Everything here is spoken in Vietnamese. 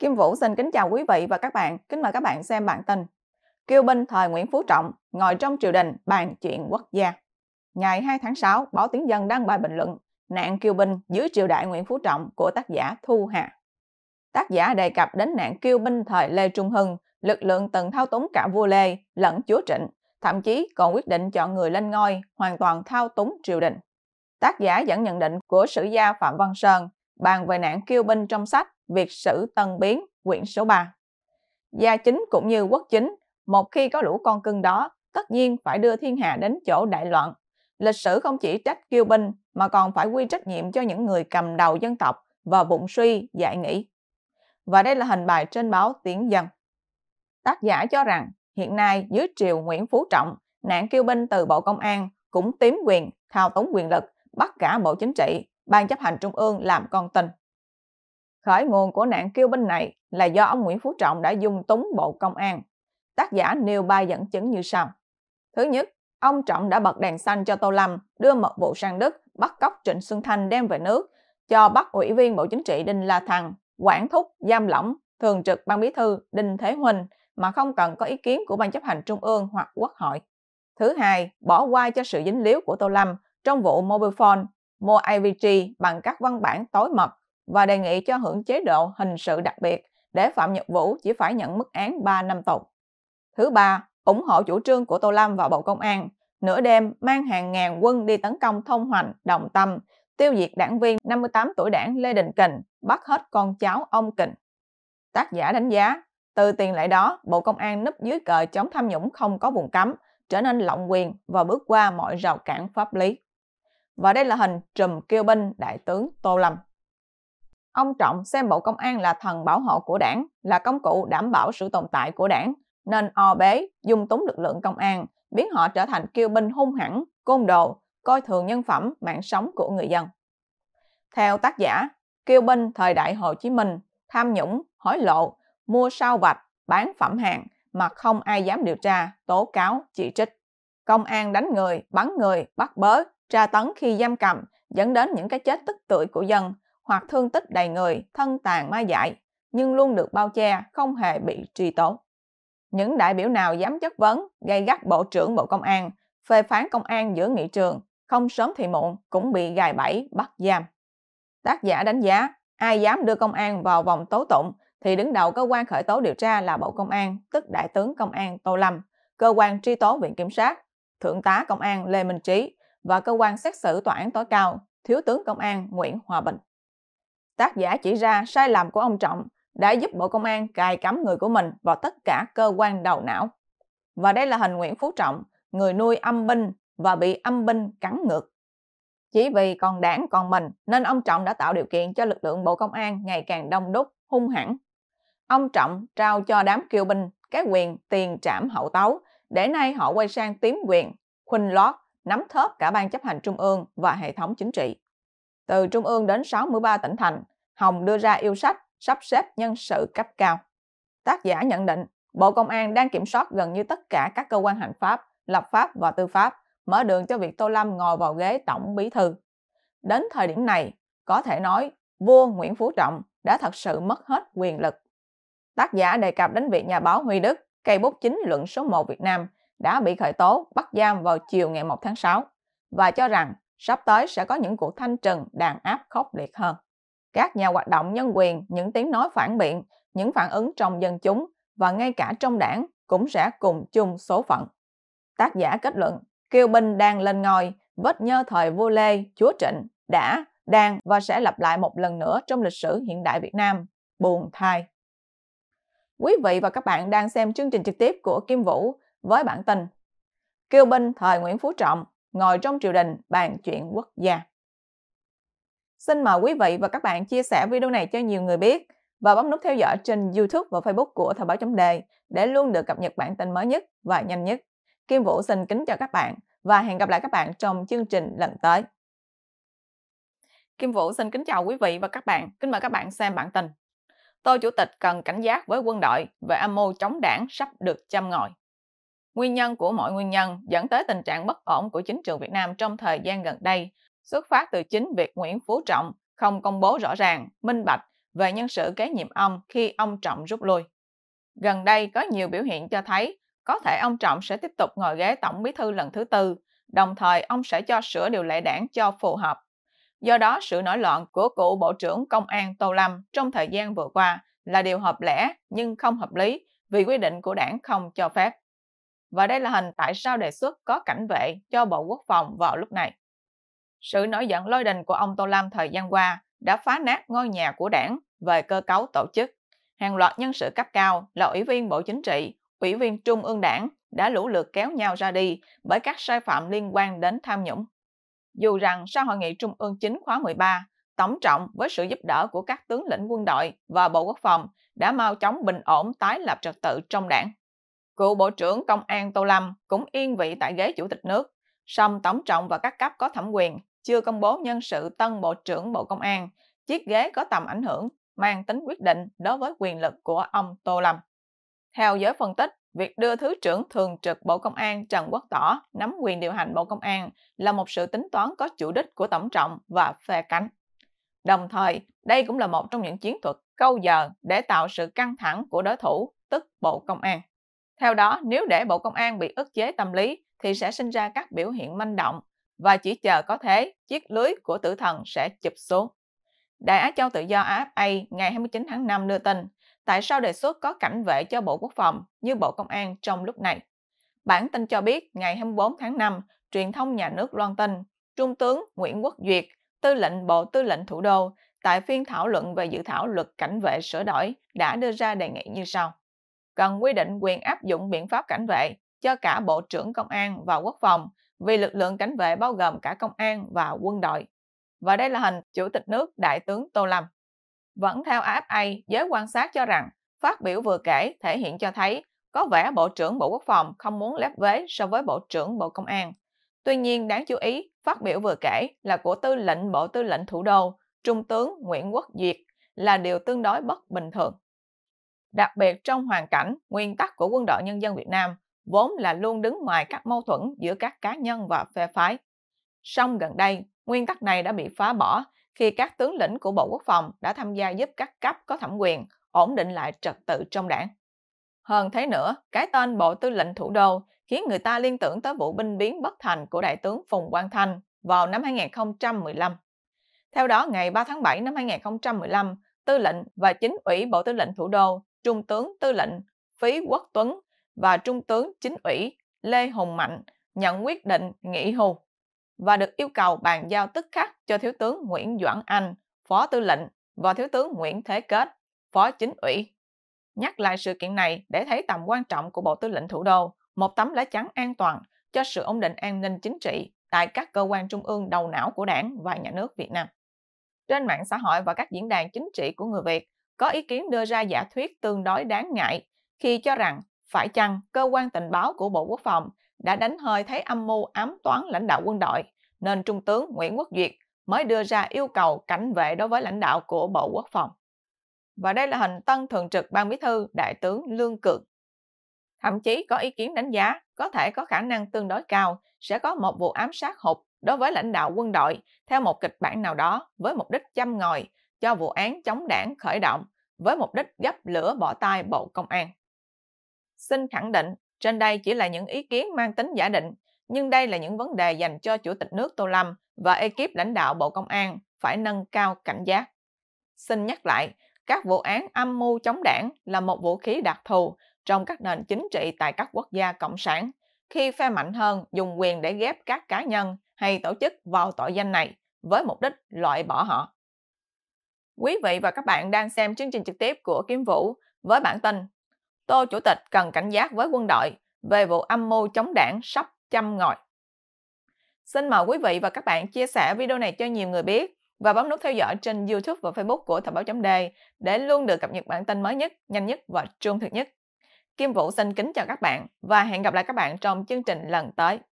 Kim Vũ xin kính chào quý vị và các bạn, kính mời các bạn xem bản tin. Kiều binh thời Nguyễn Phú Trọng ngồi trong triều đình bàn chuyện quốc gia. Ngày 2 tháng 6, báo Tiếng Dân đăng bài bình luận nạn Kiều binh dưới triều đại Nguyễn Phú Trọng của tác giả Thu Hà. Tác giả đề cập đến nạn Kiều binh thời Lê Trung Hưng, lực lượng từng thao túng cả vua Lê lẫn chúa Trịnh, thậm chí còn quyết định chọn người lên ngôi, hoàn toàn thao túng triều đình. Tác giả dẫn nhận định của sử gia Phạm Văn Sơn bàn về nạn kiêu binh trong sách Việt sử Tân Biến, quyển số 3. Gia chính cũng như quốc chính, một khi có lũ con cưng đó, tất nhiên phải đưa thiên hạ đến chỗ đại loạn. Lịch sử không chỉ trách kiêu binh mà còn phải quy trách nhiệm cho những người cầm đầu dân tộc và bụng suy, dạy nghĩ. Và đây là hình bài trên báo Tiếng Dân. Tác giả cho rằng hiện nay dưới triều Nguyễn Phú Trọng, nạn kiêu binh từ Bộ Công an cũng tím quyền, thao túng quyền lực, bắt cả Bộ Chính trị, Ban chấp hành Trung ương làm con tình Khởi nguồn của nạn kêu binh này là do ông Nguyễn Phú Trọng đã dung túng Bộ Công an. Tác giả nêu ba dẫn chứng như sau. Thứ nhất, ông Trọng đã bật đèn xanh cho Tô Lâm đưa mật vụ sang Đức bắt cóc Trịnh Xuân Thanh đem về nước cho bắt ủy viên Bộ Chính trị Đinh La Thăng, quản thúc, giam lỏng, thường trực ban bí thư Đinh Thế Huỳnh mà không cần có ý kiến của Ban chấp hành Trung ương hoặc Quốc hội. Thứ hai, bỏ qua cho sự dính líu của Tô Lâm trong vụ Mobile Phone, mua IVG bằng các văn bản tối mật và đề nghị cho hưởng chế độ hình sự đặc biệt để Phạm Nhật Vũ chỉ phải nhận mức án 3 năm tù. Thứ ba, ủng hộ chủ trương của Tô Lâm và Bộ Công an, nửa đêm mang hàng ngàn quân đi tấn công thông hoành, đồng tâm, tiêu diệt đảng viên 58 tuổi đảng Lê Đình Kình, bắt hết con cháu ông Kình. Tác giả đánh giá, từ tiền lệ đó, Bộ Công an núp dưới cờ chống tham nhũng không có vùng cấm, trở nên lộng quyền và bước qua mọi rào cản pháp lý. Và đây là hình trùm kêu binh đại tướng Tô Lâm. Ông Trọng xem Bộ Công an là thần bảo hộ của đảng, là công cụ đảm bảo sự tồn tại của đảng, nên o bế, dung túng lực lượng công an, biến họ trở thành kiêu binh hung hãn, côn đồ, coi thường nhân phẩm, mạng sống của người dân. Theo tác giả, kiêu binh thời đại Hồ Chí Minh, tham nhũng, hối lộ, mua sao vạch, bán phẩm hàng mà không ai dám điều tra, tố cáo, chỉ trích. Công an đánh người, bắn người, bắt bớ, tra tấn khi giam cầm, dẫn đến những cái chết tức tưởi của dân, hoặc thương tích đầy người, thân tàn ma dại, nhưng luôn được bao che, không hề bị truy tố. Những đại biểu nào dám chất vấn, gây gắt Bộ trưởng Bộ Công an, phê phán công an giữa nghị trường, không sớm thì muộn cũng bị gài bẫy bắt giam. Tác giả đánh giá, ai dám đưa công an vào vòng tố tụng thì đứng đầu cơ quan khởi tố điều tra là Bộ Công an, tức Đại tướng Công an Tô Lâm, cơ quan truy tố Viện Kiểm sát, Thượng tá Công an Lê Minh Trí và cơ quan xét xử Tòa án tối cao, Thiếu tướng Công an Nguyễn Hòa Bình tác giả chỉ ra sai lầm của ông Trọng đã giúp Bộ Công an cài cắm người của mình vào tất cả cơ quan đầu não. Và đây là hình Nguyễn Phú Trọng, người nuôi âm binh và bị âm binh cắn ngược. Chỉ vì còn đảng còn mình nên ông Trọng đã tạo điều kiện cho lực lượng Bộ Công an ngày càng đông đúc, hung hãn. Ông Trọng trao cho đám kiều binh cái quyền tiền trảm hậu tấu, để nay họ quay sang tím quyền, khuynh lót, nắm thớp cả ban chấp hành trung ương và hệ thống chính trị. Từ trung ương đến 63 tỉnh thành, Hồng đưa ra yêu sách sắp xếp nhân sự cấp cao. Tác giả nhận định, Bộ Công an đang kiểm soát gần như tất cả các cơ quan hành pháp, lập pháp và tư pháp, mở đường cho việc Tô Lâm ngồi vào ghế tổng bí thư. Đến thời điểm này, có thể nói vua Nguyễn Phú Trọng đã thật sự mất hết quyền lực. Tác giả đề cập đến việc nhà báo Huy Đức, cây bút chính luận số 1 Việt Nam, đã bị khởi tố bắt giam vào chiều ngày 1 tháng 6 và cho rằng sắp tới sẽ có những cuộc thanh trừng đàn áp khốc liệt hơn các nhà hoạt động nhân quyền, những tiếng nói phản biện, những phản ứng trong dân chúng và ngay cả trong đảng cũng sẽ cùng chung số phận. Tác giả kết luận, Kiều Bình đang lên ngôi, vết nhơ thời vua Lê, chúa Trịnh đã, đang và sẽ lặp lại một lần nữa trong lịch sử hiện đại Việt Nam. Buồn thai. Quý vị và các bạn đang xem chương trình trực tiếp của Kim Vũ với bản tin Kiều Binh thời Nguyễn Phú Trọng ngồi trong triều đình bàn chuyện quốc gia. Xin mời quý vị và các bạn chia sẻ video này cho nhiều người biết và bấm nút theo dõi trên YouTube và Facebook của Thời báo chấm đề để luôn được cập nhật bản tin mới nhất và nhanh nhất. Kim Vũ xin kính chào các bạn và hẹn gặp lại các bạn trong chương trình lần tới. Kim Vũ xin kính chào quý vị và các bạn. Kính mời các bạn xem bản tin. Tô Chủ tịch cần cảnh giác với quân đội về âm mưu chống đảng sắp được châm ngòi. Nguyên nhân của mọi nguyên nhân dẫn tới tình trạng bất ổn của chính trường Việt Nam trong thời gian gần đây xuất phát từ chính việc Nguyễn Phú Trọng không công bố rõ ràng, minh bạch về nhân sự kế nhiệm ông khi ông Trọng rút lui. Gần đây có nhiều biểu hiện cho thấy có thể ông Trọng sẽ tiếp tục ngồi ghế tổng bí thư lần thứ tư, đồng thời ông sẽ cho sửa điều lệ đảng cho phù hợp. Do đó, sự nổi loạn của cựu Bộ trưởng Công an Tô Lâm trong thời gian vừa qua là điều hợp lẽ nhưng không hợp lý vì quy định của đảng không cho phép. Và đây là hình tại sao đề xuất có cảnh vệ cho Bộ Quốc phòng vào lúc này. Sự nổi giận lôi đình của ông Tô Lâm thời gian qua đã phá nát ngôi nhà của đảng về cơ cấu tổ chức. Hàng loạt nhân sự cấp cao là ủy viên Bộ Chính trị, ủy viên Trung ương đảng đã lũ lượt kéo nhau ra đi bởi các sai phạm liên quan đến tham nhũng. Dù rằng sau hội nghị Trung ương chính khóa 13, Tổng trọng với sự giúp đỡ của các tướng lĩnh quân đội và Bộ Quốc phòng đã mau chóng bình ổn tái lập trật tự trong đảng. Cựu Bộ trưởng Công an Tô Lâm cũng yên vị tại ghế Chủ tịch nước, song Tổng trọng và các cấp có thẩm quyền chưa công bố nhân sự tân Bộ trưởng Bộ Công an, chiếc ghế có tầm ảnh hưởng mang tính quyết định đối với quyền lực của ông Tô Lâm. Theo giới phân tích, việc đưa Thứ trưởng Thường trực Bộ Công an Trần Quốc Tỏ nắm quyền điều hành Bộ Công an là một sự tính toán có chủ đích của Tổng trọng và phe cánh. Đồng thời, đây cũng là một trong những chiến thuật câu giờ để tạo sự căng thẳng của đối thủ, tức Bộ Công an. Theo đó, nếu để Bộ Công an bị ức chế tâm lý thì sẽ sinh ra các biểu hiện manh động, và chỉ chờ có thế chiếc lưới của tử thần sẽ chụp xuống. Đại Á Châu Tự do AFA ngày 29 tháng 5 đưa tin tại sao đề xuất có cảnh vệ cho Bộ Quốc phòng như Bộ Công an trong lúc này. Bản tin cho biết ngày 24 tháng 5, truyền thông nhà nước loan tin Trung tướng Nguyễn Quốc Duyệt, tư lệnh Bộ Tư lệnh Thủ đô, tại phiên thảo luận về dự thảo luật cảnh vệ sửa đổi đã đưa ra đề nghị như sau. Cần quy định quyền áp dụng biện pháp cảnh vệ cho cả Bộ trưởng Công an và Quốc phòng vì lực lượng cảnh vệ bao gồm cả công an và quân đội. Và đây là hình Chủ tịch nước Đại tướng Tô Lâm. Vẫn theo AFA, giới quan sát cho rằng phát biểu vừa kể thể hiện cho thấy có vẻ Bộ trưởng Bộ Quốc phòng không muốn lép vế so với Bộ trưởng Bộ Công an. Tuy nhiên, đáng chú ý, phát biểu vừa kể là của Tư lệnh Bộ Tư lệnh Thủ đô, Trung tướng Nguyễn Quốc duyệt là điều tương đối bất bình thường. Đặc biệt trong hoàn cảnh, nguyên tắc của quân đội nhân dân Việt Nam vốn là luôn đứng ngoài các mâu thuẫn giữa các cá nhân và phe phái. Song gần đây, nguyên tắc này đã bị phá bỏ khi các tướng lĩnh của Bộ Quốc phòng đã tham gia giúp các cấp có thẩm quyền ổn định lại trật tự trong đảng. Hơn thế nữa, cái tên Bộ Tư lệnh Thủ đô khiến người ta liên tưởng tới vụ binh biến bất thành của Đại tướng Phùng Quang Thanh vào năm 2015. Theo đó, ngày 3 tháng 7 năm 2015, Tư lệnh và chính ủy Bộ Tư lệnh Thủ đô, Trung tướng Tư lệnh Phí Quốc Tuấn và Trung tướng Chính ủy Lê Hồng Mạnh nhận quyết định nghỉ hưu và được yêu cầu bàn giao tức khắc cho Thiếu tướng Nguyễn Doãn Anh, Phó Tư lệnh và Thiếu tướng Nguyễn Thế Kết, Phó Chính ủy. Nhắc lại sự kiện này để thấy tầm quan trọng của Bộ Tư lệnh Thủ đô, một tấm lá chắn an toàn cho sự ổn định an ninh chính trị tại các cơ quan trung ương đầu não của đảng và nhà nước Việt Nam. Trên mạng xã hội và các diễn đàn chính trị của người Việt, có ý kiến đưa ra giả thuyết tương đối đáng ngại khi cho rằng phải chăng cơ quan tình báo của Bộ Quốc phòng đã đánh hơi thấy âm mưu ám toán lãnh đạo quân đội, nên Trung tướng Nguyễn Quốc Duyệt mới đưa ra yêu cầu cảnh vệ đối với lãnh đạo của Bộ Quốc phòng. Và đây là hình tân thường trực ban bí thư Đại tướng Lương Cường. Thậm chí có ý kiến đánh giá có thể có khả năng tương đối cao sẽ có một vụ ám sát hụt đối với lãnh đạo quân đội theo một kịch bản nào đó với mục đích chăm ngòi cho vụ án chống đảng khởi động với mục đích gấp lửa bỏ tay Bộ Công an. Xin khẳng định, trên đây chỉ là những ý kiến mang tính giả định, nhưng đây là những vấn đề dành cho Chủ tịch nước Tô Lâm và ekip lãnh đạo Bộ Công an phải nâng cao cảnh giác. Xin nhắc lại, các vụ án âm mưu chống đảng là một vũ khí đặc thù trong các nền chính trị tại các quốc gia cộng sản khi phe mạnh hơn dùng quyền để ghép các cá nhân hay tổ chức vào tội danh này với mục đích loại bỏ họ. Quý vị và các bạn đang xem chương trình trực tiếp của Kim Vũ với bản tin Tô Chủ tịch cần cảnh giác với quân đội về vụ âm mưu chống đảng sắp châm ngòi. Xin mời quý vị và các bạn chia sẻ video này cho nhiều người biết và bấm nút theo dõi trên YouTube và Facebook của Thời báo chấm đề để luôn được cập nhật bản tin mới nhất, nhanh nhất và trung thực nhất. Kim Vũ xin kính chào các bạn và hẹn gặp lại các bạn trong chương trình lần tới.